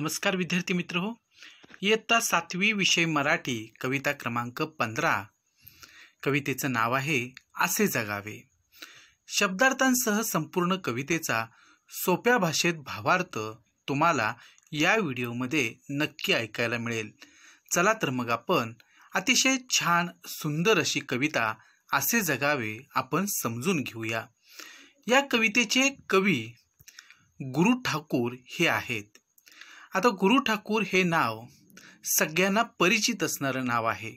नमस्कार विद्यार्थी मित्र हो इयत्ता सातवी विषय मराठी कविता क्रमांक पंधरा कवितेचं नाव आहे असे जगावे शब्दार्थांसह संपूर्ण कवितेचा सोप्या भाषेत भावार्थ तुम्हाला या व्हिडिओमध्ये नक्की ऐकायला मिळेल चला तर मग आपण अतिशय छान सुंदर अशी कविता असे जगावे आपण समजून घेऊया या कवितेचे कवी गुरु ठाकूर हे आहेत आता गुरु ठाकूर हे नाव सगळ्यांना परिचित असणारं नाव आहे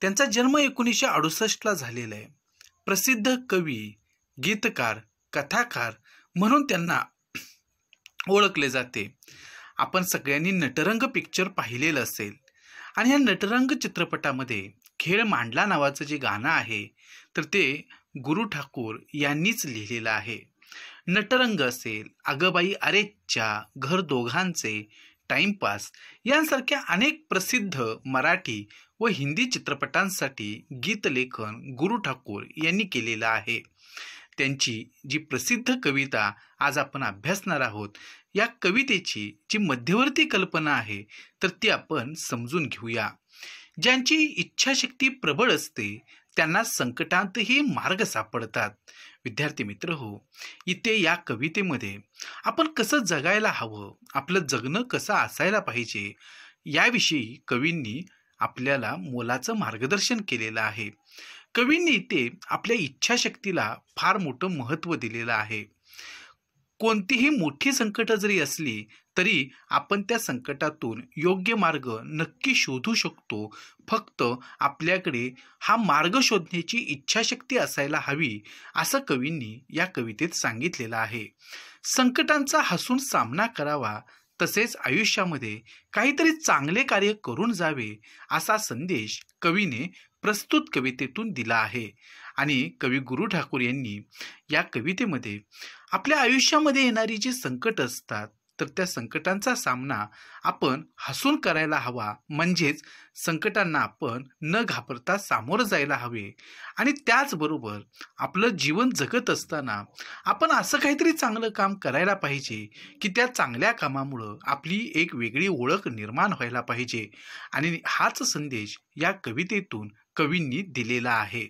त्यांचा जन्म एकोणीसशे अडुसष्टला झालेला आहे प्रसिद्ध कवी गीतकार कथाकार म्हणून त्यांना ओळखले जाते आपण सगळ्यांनी नटरंग पिक्चर पाहिलेलं असेल आणि या नटरंग चित्रपटामध्ये खेळ मांडला नावाचं जे गाणं आहे तर ते गुरु ठाकूर यांनीच लिहिलेलं आहे नटरंग असेल अगबाई अरेच्या घर दोघांचे टाइमपास यांसारख्या अनेक प्रसिद्ध मराठी व हिंदी चित्रपटांसाठी गीतलेखन गुरु ठाकूर यांनी केलेलं आहे त्यांची जी प्रसिद्ध कविता आज आपण अभ्यासणार आहोत या कवितेची जी मध्यवर्ती कल्पना आहे तर ती आपण समजून घेऊया ज्यांची इच्छाशक्ती प्रबळ असते त्यांना संकटांतही मार्ग सापडतात विद्यार्थी मित्र हो इथे या कवितेमध्ये आपण कसं जगायला हवं आपलं जगणं कसं असायला पाहिजे याविषयी कवींनी आपल्याला मोलाचं मार्गदर्शन केलेलं आहे कवींनी इथे आपल्या इच्छाशक्तीला फार मोठं महत्त्व दिलेलं आहे कोणतीही मोठी संकटं जरी असली तरी आपण त्या संकटातून योग्य मार्ग नक्की शोधू शकतो फक्त आपल्याकडे हा मार्ग शोधण्याची इच्छाशक्ती असायला हवी असं कवींनी या कवितेत सांगितलेलं आहे संकटांचा हसून सामना करावा तसेच आयुष्यामध्ये काहीतरी चांगले कार्य करून जावे असा संदेश कवीने प्रस्तुत कवितेतून दिला आहे आणि कवी गुरु ठाकूर यांनी या कवितेमध्ये आपल्या आयुष्यामध्ये येणारी जी संकट असतात तर त्या संकटांचा सामना आपण हसून करायला हवा म्हणजेच संकटांना आपण न घाबरता सामोरं जायला हवे आणि त्याचबरोबर आपलं जीवन जगत असताना आपण असं काहीतरी चांगलं काम करायला पाहिजे की त्या चांगल्या कामामुळं आपली एक वेगळी ओळख निर्माण व्हायला पाहिजे आणि हाच संदेश या कवितेतून कवींनी दिलेला आहे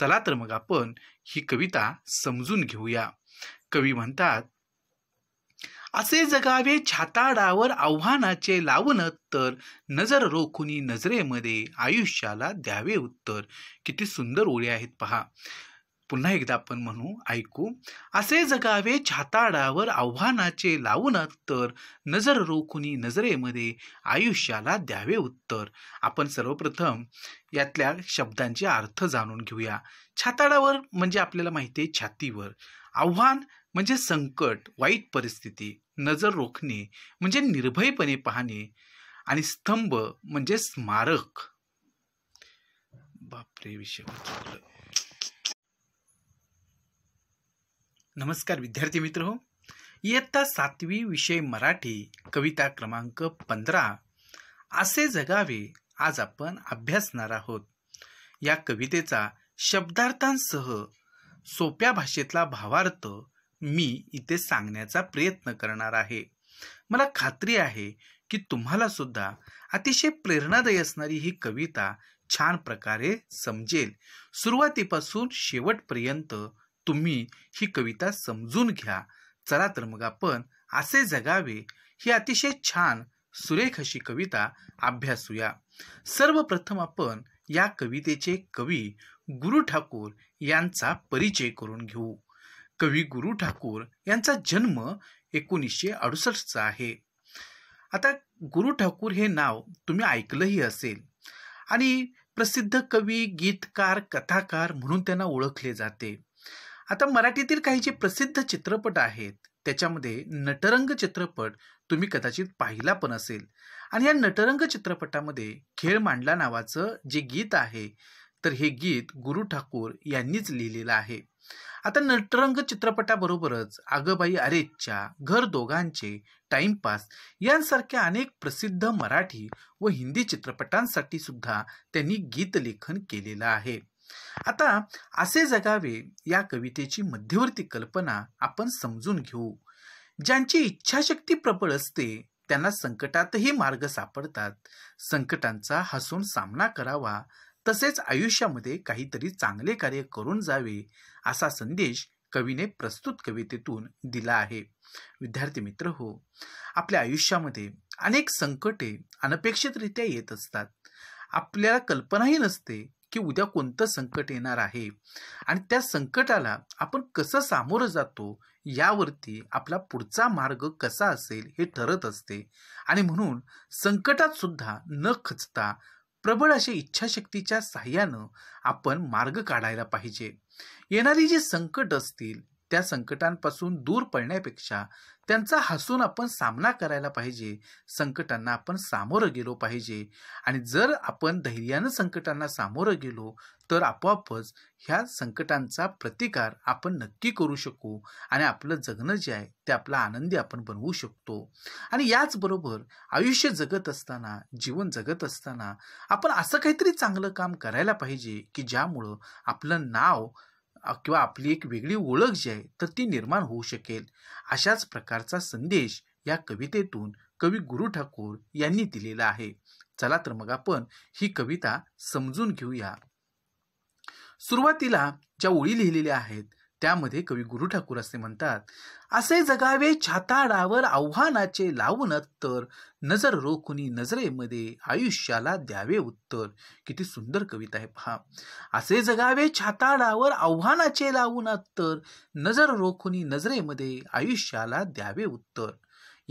चला तर मग आपण ही कविता समजून घेऊया कवी म्हणतात असे जगावे छाताडावर आव्हानाचे लावून तर नजर रोखुनी नजरेमध्ये आयुष्याला द्यावे उत्तर किती सुंदर ओळी आहेत पहा पुन्हा एकदा आपण म्हणू ऐकू असे जगावे छाताडावर आव्हानाचे लावून तर नजर रोखुनी नजरेमध्ये आयुष्याला द्यावे उत्तर आपण सर्वप्रथम यातल्या शब्दांचे अर्थ जाणून घेऊया छाताडावर म्हणजे आपल्याला माहिती आहे छातीवर आव्हान म्हणजे संकट वाईट परिस्थिती नजर रोखणे म्हणजे निर्भयपणे पाहणे आणि स्तंभ म्हणजे स्मारक बापरे विषय नमस्कार विद्यार्थी मित्र हो इयत्ता सातवी विषय मराठी कविता क्रमांक पंधरा असे जगावे आज आपण अभ्यासणार आहोत या कवितेचा शब्दार्थांसह सोप्या भाषेतला भावार्थ मी इथे सांगण्याचा प्रयत्न करणार आहे मला खात्री आहे की तुम्हाला सुद्धा अतिशय प्रेरणादायी असणारी ही कविता छान प्रकारे समजेल सुरुवातीपासून शेवटपर्यंत तुम्ही ही कविता समजून घ्या चला तर मग आपण असे जगावे ही अतिशय छान सुरेख अशी कविता अभ्यासूया सर्वप्रथम आपण या कवितेचे कवी गुरु ठाकूर यांचा परिचय करून घेऊ कवी गुरु ठाकूर यांचा जन्म एकोणीसशे अडुसष्टचा आहे आता गुरु ठाकूर हे नाव तुम्ही ऐकलंही असेल आणि प्रसिद्ध कवी गीतकार कथाकार म्हणून त्यांना ओळखले जाते आता मराठीतील काही जे प्रसिद्ध चित्रपट आहेत त्याच्यामध्ये नटरंग चित्रपट तुम्ही कदाचित पाहिला पण असेल आणि या नटरंग चित्रपटामध्ये खेळ मांडला नावाचं जे गीत आहे तर हे गीत गुरु ठाकूर यांनीच लिहिलेलं आहे आता नटरंग चित्रपटाबरोबरच आगबाई अरेच्या घर दोघांचे टाइमपास यांसारख्या अनेक प्रसिद्ध मराठी व हिंदी चित्रपटांसाठी सुद्धा त्यांनी गीतलेखन केलेलं आहे आता असे जगावे या कवितेची मध्यवर्ती कल्पना आपण समजून घेऊ ज्यांची इच्छाशक्ती प्रबळ असते त्यांना संकटातही मार्ग सापडतात संकटांचा हसून सामना करावा तसेच आयुष्यामध्ये काहीतरी चांगले कार्य करून जावे असा संदेश कवीने प्रस्तुत कवितेतून दिला आहे विद्यार्थी मित्र हो आपल्या आयुष्यामध्ये अनेक संकटे अनपेक्षितरित्या येत असतात आपल्याला कल्पनाही नसते की उद्या कोणतं संकट येणार आहे आणि त्या संकटाला आपण कसं सामोरं जातो यावरती आपला पुढचा मार्ग कसा असेल हे ठरत असते आणि म्हणून संकटात सुद्धा न खचता प्रबळ अशा इच्छाशक्तीच्या साह्यानं आपण मार्ग काढायला पाहिजे येणारी जी संकट असतील त्या संकटांपासून दूर पडण्यापेक्षा त्यांचा हसून आपण सामना करायला पाहिजे संकटांना आपण सामोरं गेलो पाहिजे आणि जर आपण धैर्यानं संकटांना सामोरं गेलो तर आपोआपच ह्या संकटांचा प्रतिकार आपण नक्की करू शकू आणि आपलं जगणं जे आहे ते आपला आनंदी आपण बनवू शकतो आणि याचबरोबर आयुष्य जगत असताना जीवन जगत असताना आपण असं काहीतरी चांगलं काम करायला पाहिजे की ज्यामुळं आपलं नाव किंवा आपली एक वेगळी ओळख जी आहे तर ती निर्माण होऊ शकेल अशाच प्रकारचा संदेश या कवितेतून कवी गुरु ठाकूर यांनी दिलेला आहे चला तर मग आपण ही कविता समजून घेऊया सुरुवातीला ज्या ओळी लिहिलेल्या आहेत त्यामध्ये कवी गुरु ठाकूर असे म्हणतात असे जगावे छाताडावर आव्हानाचे लावून तर नजर रोखुनी नजरेमध्ये आयुष्याला द्यावे उत्तर किती सुंदर कविता आहे पहा असे जगावे छाताडावर आव्हानाचे लावून तर नजर रोखुनी नजरेमध्ये आयुष्याला द्यावे उत्तर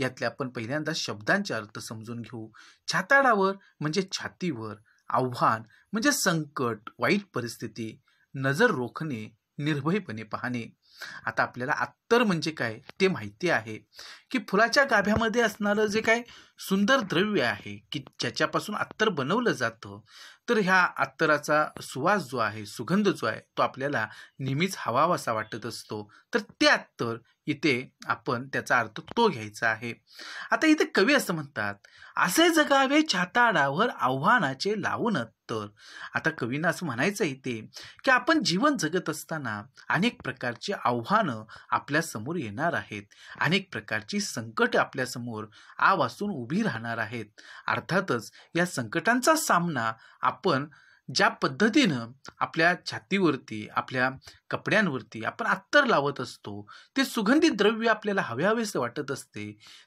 यातल्या आपण पहिल्यांदा शब्दांचे अर्थ समजून घेऊ छाताडावर म्हणजे छातीवर आव्हान म्हणजे संकट वाईट परिस्थिती नजर रोखणे निर्भयपणे पाहणे आता आपल्याला अत्तर म्हणजे काय ते माहिती आहे की फुलाच्या गाभ्यामध्ये असणारं जे काय सुंदर द्रव्य आहे की ज्याच्यापासून अत्तर बनवलं जातं तर ह्या अत्तराचा सुवास जो आहे सुगंध जो आहे तो आपल्याला नेहमीच हवावासा वाटत असतो तर ते अत्तर इथे आपण त्याचा अर्थ तो घ्यायचा आहे आता इथे कवी असं म्हणतात असे जगावे छाताडावर आव्हानाचे लावून तर आता कवींना असं म्हणायचं इथे की आपण जीवन जगत असताना अनेक प्रकारची आव्हानं आपल्यासमोर येणार आहेत अनेक प्रकारची संकट आपल्यासमोर आवासून उभी राहणार आहेत अर्थातच या संकटांचा सामना आपण ज्या पद्धतीनं आपल्या छातीवरती आपल्या कपड्यांवरती आपण अत्तर लावत असतो ते सुगंधित द्रव्य आपल्याला हवे हवेसे वाटत असते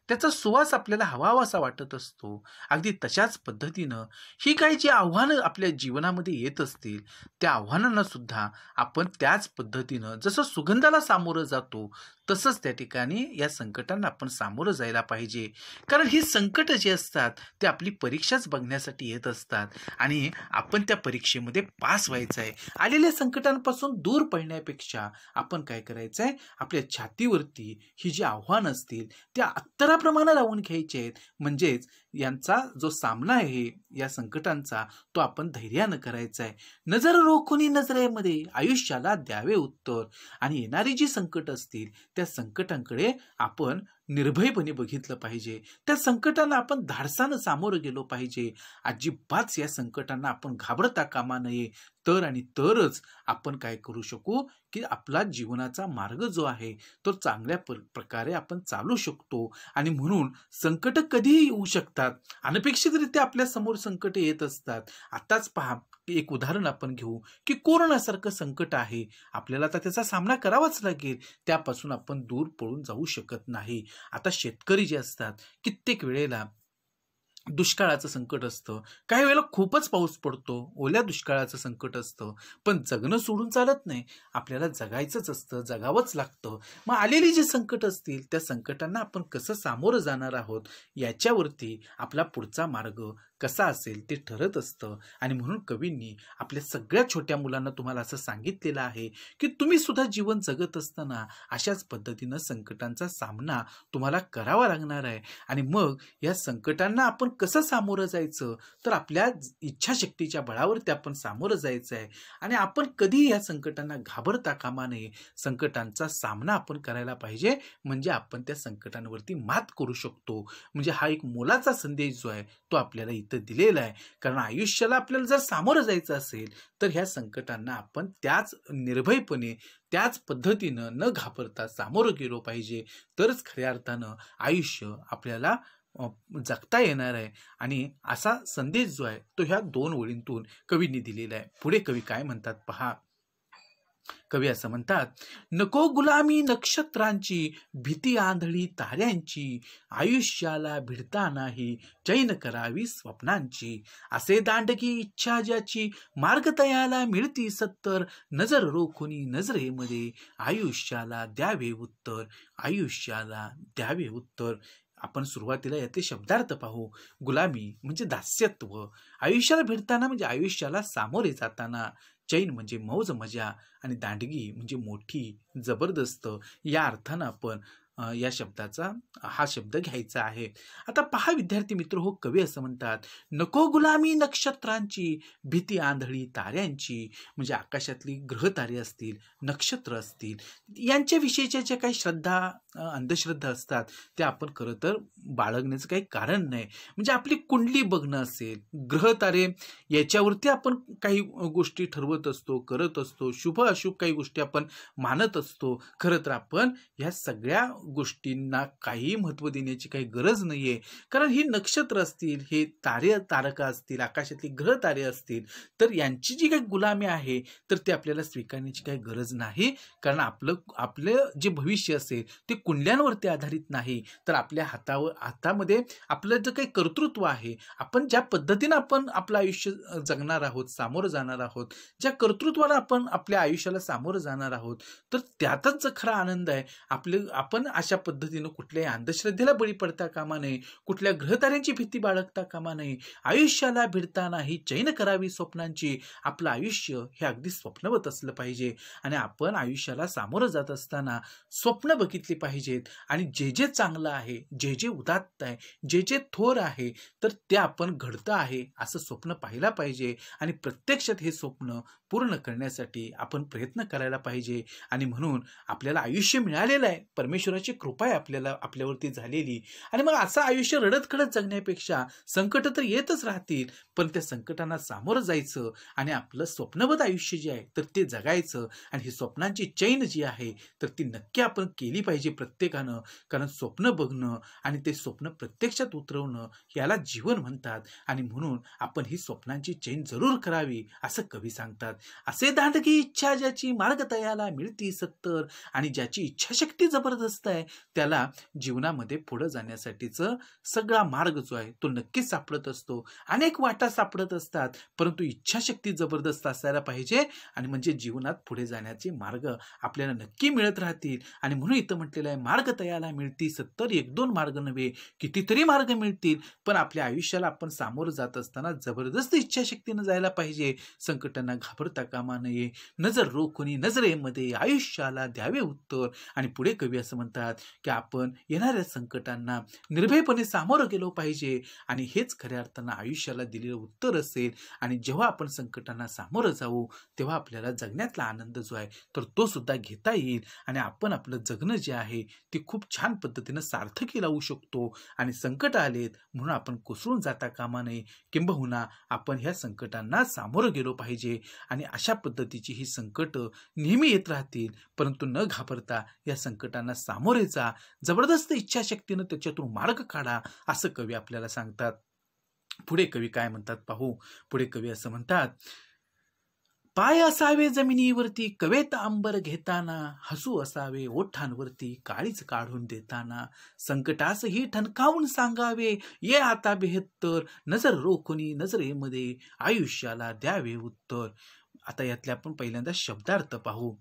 त्याचा सुवास आपल्याला असा वाटत असतो अगदी तशाच पद्धतीनं ही काही जी आव्हानं आपल्या जीवनामध्ये येत असतील त्या आव्हानांना सुद्धा आपण त्याच पद्धतीनं जसं सुगंधाला सामोरं जातो तसंच त्या ठिकाणी या संकटांना आपण सामोरं जायला पाहिजे कारण ही संकटं जी असतात ते आपली परीक्षाच बघण्यासाठी येत असतात आणि आपण त्या परीक्षेमध्ये पास व्हायचं आहे आलेल्या संकटांपासून दूर पडण्यापेक्षा आपण काय करायचं आहे आपल्या छातीवरती ही जी आव्हानं असतील त्या अत्तराप्रमाणे लावून घ्यायचे आहेत म्हणजेच यांचा जो सामना आहे या संकटांचा तो आपण धैर्यानं करायचा आहे नजर रोखुनी नजरेमध्ये आयुष्याला द्यावे उत्तर आणि येणारी जी संकट असतील त्या संकटांकडे आपण निर्भयपणे बघितलं पाहिजे त्या संकटांना आपण धाडसानं सामोरं गेलो पाहिजे अजिबात या संकटांना आपण घाबरता कामा नये तर आणि तरच आपण काय करू शकू की आपला जीवनाचा मार्ग जो आहे तो चांगल्या प्रकारे आपण चालू शकतो आणि म्हणून संकट कधीही येऊ शकतात अनपेक्षितरित्या आपल्या समोर संकट येत असतात आताच पहा एक उदाहरण आपण घेऊ की कोरोनासारखं संकट आहे आपल्याला आता त्याचा सामना करावाच लागेल त्यापासून आपण दूर पळून जाऊ शकत नाही आता शेतकरी जे असतात कित्येक वेळेला दुष्काळाचं संकट असतं काही वेळेला खूपच पाऊस पडतो ओल्या दुष्काळाचं संकट असतं पण जगणं सोडून चालत नाही आपल्याला जगायचंच असतं जगावंच लागतं मग आलेली जी संकट असतील त्या संकटांना आपण कसं सामोरं जाणार आहोत याच्यावरती आपला पुढचा मार्ग कसा असेल ते ठरत असतं आणि म्हणून कवींनी आपल्या सगळ्या छोट्या मुलांना तुम्हाला असं सांगितलेलं आहे की तुम्ही सुद्धा जीवन जगत असताना अशाच पद्धतीनं संकटांचा सामना तुम्हाला करावा लागणार आहे आणि मग या संकटांना आपण कसं सामोरं जायचं तर आपल्या इच्छाशक्तीच्या बळावरती आपण सामोरं जायचं आहे आणि आपण कधी या संकटांना घाबरता कामा नये संकटांचा सामना आपण करायला पाहिजे म्हणजे आपण त्या संकटांवरती मात करू शकतो म्हणजे हा एक मोलाचा संदेश जो आहे तो आपल्याला इथं दिलेलं आहे कारण आयुष्याला आपल्याला जर सामोरं जायचं असेल तर ह्या संकटांना आपण त्याच निर्भयपणे त्याच पद्धतीनं न घाबरता सामोरं गेलो पाहिजे तरच खऱ्या अर्थानं आयुष्य आपल्याला जगता येणार आहे आणि असा संदेश जो आहे तो ह्या दोन ओळींतून कवींनी दिलेला आहे पुढे कवी काय म्हणतात पहा कवी असं म्हणतात नको गुलामी नक्षत्रांची भीती आंधळी ताऱ्यांची आयुष्याला भिडता नाही चैन करावी स्वप्नांची असे दांडगी इच्छा ज्याची मार्ग तयाला मिळती सत्तर नजर रोखुनी नजरेमध्ये आयुष्याला द्यावे उत्तर आयुष्याला द्यावे उत्तर आपण सुरुवातीला यातले शब्दार्थ पाहू गुलामी म्हणजे दास्यत्व आयुष्याला भिडताना म्हणजे आयुष्याला सामोरे जाताना चैन म्हणजे मौज मजा आणि दांडगी म्हणजे मोठी जबरदस्त या अर्थानं आपण या शब्दाचा हा शब्द घ्यायचा आहे आता पहा विद्यार्थी मित्र हो कवी असं म्हणतात नको गुलामी नक्षत्रांची भीती आंधळी ताऱ्यांची म्हणजे आकाशातली ग्रहतारे असतील नक्षत्र असतील यांच्याविषयीच्या ज्या काही श्रद्धा अंधश्रद्धा असतात त्या आपण खरं तर बाळगण्याचं काही कारण नाही म्हणजे आपली कुंडली बघणं असेल ग्रहतारे याच्यावरती आपण काही गोष्टी ठरवत असतो करत असतो शुभ अशुभ काही गोष्टी आपण मानत असतो खरं तर आपण ह्या सगळ्या गोष्टींना काही महत्त्व देण्याची काही गरज नाही आहे कारण ही नक्षत्र असतील हे तारे तारका असतील आकाशातली ग्रह तारे असतील तर यांची जी काही गुलामी आहे तर ते आपल्याला स्वीकारण्याची काही गरज नाही कारण आपलं आपलं जे भविष्य असेल ते कुंड्यांवरती आधारित नाही तर आपल्या हातावर हातामध्ये आपलं जे काही कर्तृत्व आहे आपण ज्या पद्धतीनं आपण आपलं आयुष्य जगणार आहोत सामोरं जाणार आहोत ज्या कर्तृत्वाला आपण आपल्या आयुष्याला सामोरं जाणार आहोत तर त्यातच खरा आनंद आहे आपले आपण अशा पद्धतीनं कुठल्याही अंधश्रद्धेला बळी पडता कामा नये कुठल्या ग्रहताऱ्यांची भीती बाळगता कामा नये आयुष्याला भिडताना ही चैन करावी स्वप्नांची आपलं आयुष्य हे अगदी स्वप्नवत असलं पाहिजे आणि आपण आयुष्याला सामोरं जात असताना स्वप्न बघितली पाहिजेत आणि जे जे चांगलं आहे जे जे उदात्त आहे जे जे थोर आहे तर ते आपण घडतं आहे असं स्वप्न पाहिला पाहिजे आणि प्रत्यक्षात हे स्वप्न पूर्ण करण्यासाठी आपण प्रयत्न करायला पाहिजे आणि म्हणून आपल्याला आयुष्य मिळालेलं आहे परमेश्वराची कृपा आहे आपल्याला आपल्यावरती झालेली आणि मग असं आयुष्य रडत खडत जगण्यापेक्षा संकट तर येतच राहतील पण त्या संकटांना सामोरं जायचं आणि आपलं स्वप्नबद्ध आयुष्य जे आहे तर ते जगायचं आणि ही स्वप्नांची चैन जी आहे तर ती नक्की आपण केली पाहिजे प्रत्येकानं कारण स्वप्न बघणं आणि ते स्वप्न प्रत्यक्षात उतरवणं याला जीवन म्हणतात आणि म्हणून आपण ही स्वप्नांची चैन जरूर करावी असं कवी सांगतात असे दांडकी इच्छा ज्याची मार्ग तयाला मिळती सत्तर आणि ज्याची इच्छाशक्ती जबरदस्त आहे त्याला जीवनामध्ये पुढे जाण्यासाठीचं सगळा मार्ग जो आहे तो नक्कीच सापडत असतो अनेक वाटा सापडत असतात परंतु इच्छाशक्ती जबरदस्त असायला पाहिजे आणि म्हणजे जीवनात पुढे जाण्याचे मार्ग आपल्याला नक्की मिळत राहतील आणि म्हणून इथं म्हटलेलं आहे मार्ग तयाला मिळतील सत्तर एक दोन मार्ग नव्हे कितीतरी मार्ग मिळतील पण आपल्या आयुष्याला आपण सामोरं जात असताना जबरदस्त इच्छाशक्तीनं जायला पाहिजे संकटांना घाबरत करता कामा नये नजर रोखणी नजरेमध्ये आयुष्याला द्यावे उत्तर आणि पुढे कवी असं म्हणतात की आपण येणाऱ्या संकटांना निर्भयपणे सामोरं गेलो पाहिजे आणि हेच खऱ्या अर्थानं आयुष्याला दिलेलं उत्तर असेल आणि जेव्हा आपण संकटांना सामोरं जाऊ तेव्हा आपल्याला जगण्यातला आनंद जो आहे तर तो सुद्धा घेता येईल आणि आपण आपलं जगणं जे आहे ते खूप छान पद्धतीनं सार्थकी लावू शकतो आणि संकट आलेत म्हणून आपण कोसळून जाता कामा नये किंबहुना आपण ह्या संकटांना सामोरं गेलो पाहिजे आणि आणि अशा पद्धतीची ही संकट नेहमी येत राहतील परंतु न घाबरता या संकटांना सामोरे जा जबरदस्त इच्छाशक्तीनं त्याच्यातून मार्ग काढा असं कवी आपल्याला सांगतात पुढे कवी काय म्हणतात पाहू पुढे कवी असं म्हणतात पाय असावे जमिनीवरती कवेत आंबर घेताना हसू असावे ओठांवरती काळीच काढून देताना संकटासही ठणकावून सांगावे ये आता बेहत्तर नजर रोखुनी नजरेमध्ये आयुष्याला द्यावे उत्तर आता यातले आपण पहिल्यांदा शब्दार्थ पाहू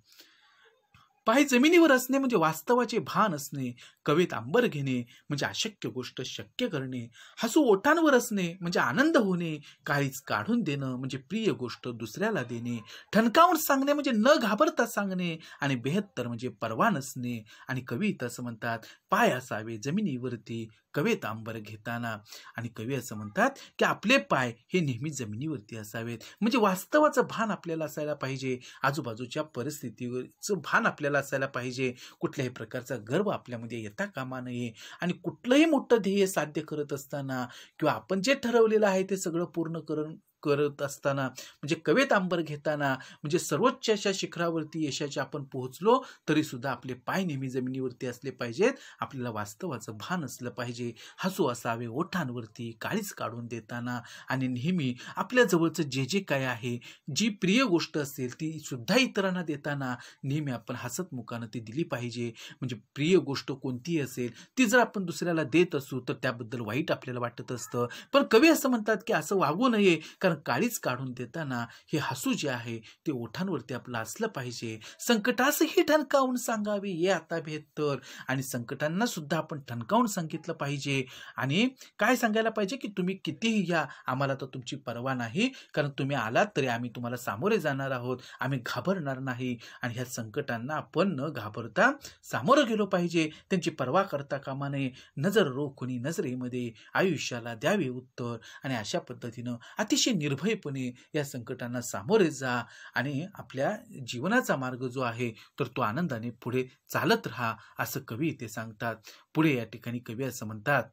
पाय जमिनीवर असणे म्हणजे वास्तवाचे भान असणे कवेत आंबर घेणे म्हणजे अशक्य गोष्ट शक्य करणे हसू ओठांवर असणे म्हणजे आनंद होणे काहीच काढून देणं म्हणजे प्रिय गोष्ट दुसऱ्याला देणे ठणकावून सांगणे म्हणजे न घाबरता सांगणे आणि बेहत्तर म्हणजे परवा नसणे आणि कवी तसं म्हणतात पाय असावे जमिनीवरती कवेत आंबर घेताना आणि कवी असं म्हणतात की आपले पाय हे नेहमी जमिनीवरती असावेत म्हणजे वास्तवाचं भान आपल्याला असायला पाहिजे आजूबाजूच्या परिस्थितीवरचं भान आपल्याला असायला पाहिजे कुठल्याही प्रकारचा गर्व आपल्यामध्ये येता कामा नये आणि कुठलंही मोठं ध्येय साध्य करत असताना किंवा आपण जे ठरवलेलं आहे ते सगळं पूर्ण करून करत असताना म्हणजे कवेत आंबर घेताना म्हणजे सर्वोच्च अशा शिखरावरती यशाच्या आपण पोहोचलो तरी सुद्धा आपले पाय नेहमी जमिनीवरती असले पाहिजेत आपल्याला वास्तवाचं भान असलं पाहिजे हसू असावे ओठांवरती काळीच काढून देताना आणि नेहमी आपल्या जवळचं जे जे काय आहे जी प्रिय गोष्ट असेल ती सुद्धा इतरांना देताना नेहमी आपण हसत मुखानं ती दिली पाहिजे म्हणजे प्रिय गोष्ट कोणती असेल ती जर आपण दुसऱ्याला देत असू तर त्याबद्दल वाईट आपल्याला वाटत असतं पण कवी असं म्हणतात की असं वागू नये कारण कारण काळीच काढून देताना हे हसू जे आहे ते ओठांवरती आपलं असलं पाहिजे संकटासही ठणकावून सांगावे हे आता भेद तर आणि संकटांना सुद्धा आपण ठणकावून सांगितलं पाहिजे आणि काय सांगायला पाहिजे की तुम्ही कितीही या आम्हाला तर तुमची पर्वा नाही कारण तुम्ही आलात तरी आम्ही तुम्हाला सामोरे जाणार आहोत आम्ही घाबरणार नाही आणि ह्या संकटांना आपण न घाबरता सामोरं गेलो पाहिजे त्यांची पर्वा करता कामा नये नजर रोखणी नजरेमध्ये आयुष्याला द्यावे उत्तर आणि अशा पद्धतीनं अतिशय निर्भयपणे या संकटांना सामोरे जा आणि आपल्या जीवनाचा मार्ग जो आहे तर तो आनंदाने पुढे चालत राहा असं कवी इथे सांगतात पुढे या ठिकाणी कवी असं म्हणतात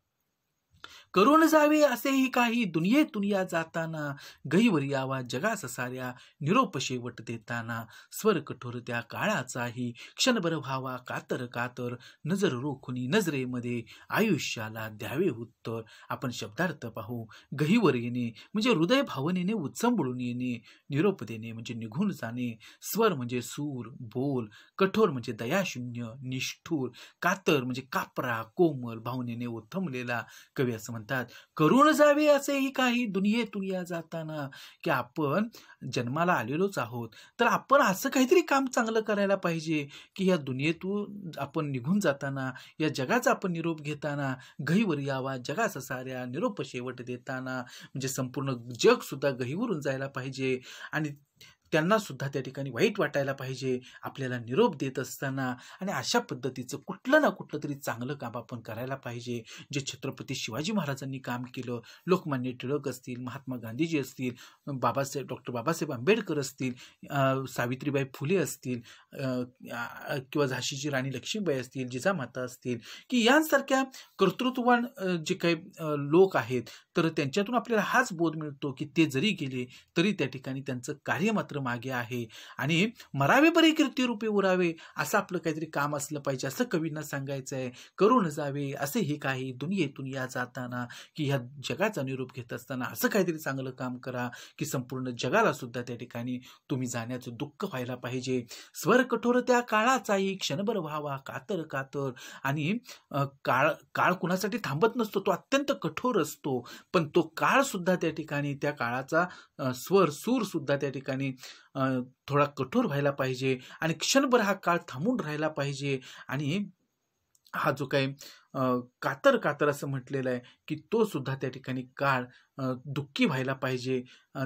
करून जावे असेही काही दुनिये दुनिया जाताना गहीवर यावा जगास साऱ्या निरोप शेवट देताना स्वर कठोर त्या काळाचाही क्षणभर व्हावा कातर कातर नजर रोखुनी नजरेमध्ये आयुष्याला द्यावे उत्तर आपण शब्दार्थ पाहू गहीवर येणे म्हणजे हृदय भावनेने बुडून येणे निरोप देणे म्हणजे निघून जाणे स्वर म्हणजे सूर बोल कठोर म्हणजे दयाशून्य निष्ठूर कातर म्हणजे कापरा कोमल भावनेने उत्तमलेला कवी असं म्हणतात करून जावे असेही काही दुनियेतून या जाताना की आपण जन्माला आलेलोच आहोत तर आपण असं काहीतरी काम चांगलं करायला पाहिजे की या दुनियेतून आपण निघून जाताना या जगाचा आपण निरोप घेताना गहीवर यावा जगाचा साऱ्या निरोप शेवट देताना म्हणजे संपूर्ण जगसुद्धा गहीवरून जायला पाहिजे आणि त्यांना सुद्धा त्या ठिकाणी वाईट वाटायला पाहिजे आपल्याला निरोप देत असताना आणि अशा पद्धतीचं कुठलं ना कुठलं तरी चांगलं काम आपण करायला पाहिजे जे छत्रपती शिवाजी महाराजांनी काम केलं लोकमान्य टिळक असतील महात्मा गांधीजी असतील बाबासाहेब डॉक्टर बाबासाहेब आंबेडकर असतील सावित्रीबाई फुले असतील किंवा झाशीची राणी लक्ष्मीबाई असतील जिजामाता असतील की यांसारख्या कर्तृत्ववान जे काही लोक आहेत तर त्यांच्यातून आपल्याला हाच बोध मिळतो की ते जरी गेले तरी त्या ठिकाणी त्यांचं कार्य मात्र मागे आहे आणि मरावे बरे कीर्ती रूपे उरावे असं आपलं काहीतरी काम असलं पाहिजे असं कवींना सांगायचं आहे करून जावे असे हे काही दुनियेतून या जाताना की ह्या जगाचा निरूप घेत असताना असं काहीतरी चांगलं काम करा की संपूर्ण जगाला सुद्धा त्या ठिकाणी तुम्ही जाण्याचं दुःख व्हायला पाहिजे स्वर कठोर त्या काळाचाही क्षणभर व्हावा कातर कातर आणि काळ काळ कुणासाठी थांबत नसतो तो अत्यंत कठोर असतो पण तो काळ सुद्धा त्या ठिकाणी त्या काळाचा स्वर सूर सुद्धा त्या ठिकाणी थोडा कठोर व्हायला पाहिजे आणि क्षणभर हा काळ थांबून राहायला पाहिजे आणि हा जो काही कातर कातर असं म्हटलेलं आहे की तो सुद्धा त्या ठिकाणी काळ दुःखी व्हायला पाहिजे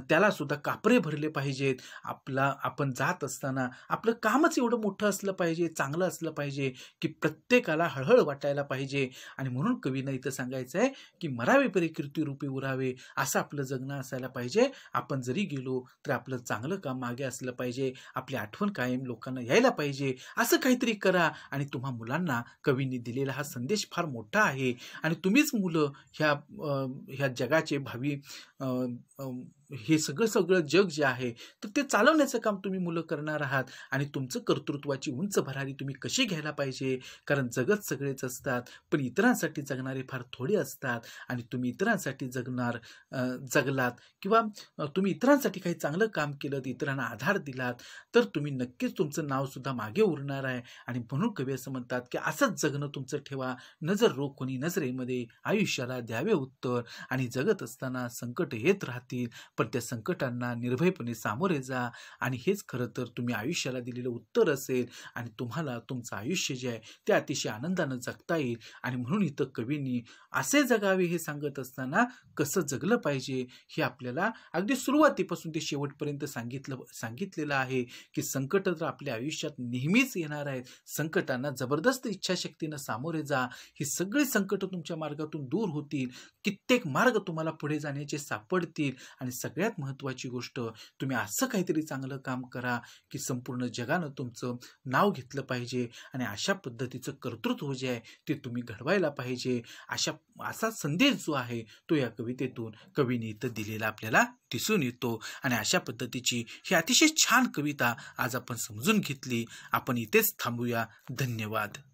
त्याला सुद्धा कापरे भरले पाहिजेत आपला आपण जात असताना आपलं कामच एवढं मोठं असलं पाहिजे चांगलं असलं पाहिजे की प्रत्येकाला हळहळ वाटायला पाहिजे आणि म्हणून कवीनं इथं सांगायचं आहे की मरावे परी रूपी उरावे असं आपलं जगणं असायला पाहिजे आपण जरी गेलो तर आपलं चांगलं काम मागे असलं पाहिजे आपली आठवण कायम लोकांना यायला पाहिजे असं काहीतरी करा आणि तुम्हा मुलांना कवींनी दिलेला हा संदेश फार मोठा आहे आणि तुम्हीच मुलं ह्या ह्या जगाचे भावी हे सगळं सगळं जग जे आहे तर ते चालवण्याचं काम तुम्ही मुलं करणार आहात आणि तुमचं कर्तृत्वाची उंच भरारी तुम्ही कशी घ्यायला पाहिजे कारण जगत सगळेच असतात पण इतरांसाठी जगणारे फार थोडे असतात आणि तुम्ही इतरांसाठी जगणार जगलात किंवा तुम्ही इतरांसाठी काही चांगलं काम केलं इतरांना आधार दिलात तर तुम्ही नक्कीच तुमचं नावसुद्धा मागे उरणार आहे आणि म्हणून कवी असं म्हणतात की असंच जगणं तुमचं ठेवा नजर रोख कोणी नजरेमध्ये आयुष्याला द्यावे उत्तर आणि जगत असताना संकट येत राहतील पण त्या संकटांना निर्भयपणे सामोरे जा आणि हेच खरं तर तुम्ही आयुष्याला दिलेलं उत्तर असेल आणि तुम्हाला तुमचं आयुष्य जे आहे ते अतिशय आनंदानं जगता येईल आणि म्हणून इथं कवींनी असे जगावे हे सांगत असताना कसं जगलं पाहिजे हे आपल्याला अगदी सुरुवातीपासून ते शेवटपर्यंत सांगितलं सांगितलेलं आहे की संकट तर आपल्या आयुष्यात नेहमीच येणार आहेत संकटांना जबरदस्त इच्छाशक्तीनं सामोरे जा ही सगळी संकटं तुमच्या मार्गातून दूर होतील कित्येक मार्ग तुम्हाला पुढे जाण्याचे सापडतील आणि सग सगळ्यात महत्त्वाची गोष्ट तुम्ही असं काहीतरी चांगलं काम करा की संपूर्ण जगानं तुमचं नाव घेतलं पाहिजे आणि अशा पद्धतीचं कर्तृत्व जे आहे ते तुम्ही घडवायला पाहिजे अशा असा संदेश जो आहे तो या कवितेतून कवीने इथं दिलेला आपल्याला दिसून येतो आणि अशा पद्धतीची ही अतिशय छान कविता आज आपण समजून घेतली आपण इथेच थांबूया धन्यवाद